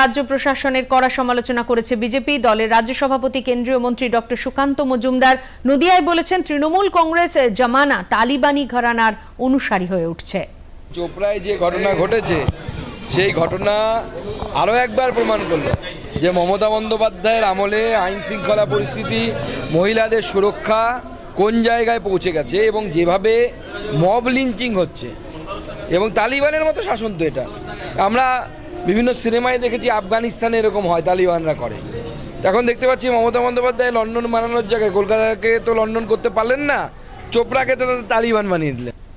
রাজ্য প্রশাসনের কড়া সমালোচনা করেছে বিজেপি দলের রাজ্য সভাপতি কেন্দ্রীয় মন্ত্রী ডক্টর সুকান্ত মজুমদার নদিয়ায় বলেছেন তৃণমূল কংগ্রেস জামানা তালিবানি ঘরানার অনুসারী হয়ে উঠছে চোপড়ায় যে ঘটনা ঘটেছে সেই ঘটনা আরও একবার প্রমাণ করল যে মমতা বন্দ্যোপাধ্যায়ের আমলে আইন শৃঙ্খলা পরিস্থিতি মহিলাদের সুরক্ষা কোন জায়গায় পৌঁছে গেছে এবং যেভাবে মব লিঞ্চিং হচ্ছে এবং তালিবানের মতো শাসন তো এটা আমরা বিভিন্ন সিনেমায় দেখেছি আফগানিস্তানে এরকম হয় তালিবানরা করে এখন দেখতে পাচ্ছি মমতা বন্দ্যোপাধ্যায় লন্ডন বানানোর জায়গায় কলকাতাকে তো লন্ডন করতে পারলেন না চোপড়াকে তো তালিবান বানিয়ে দিলেন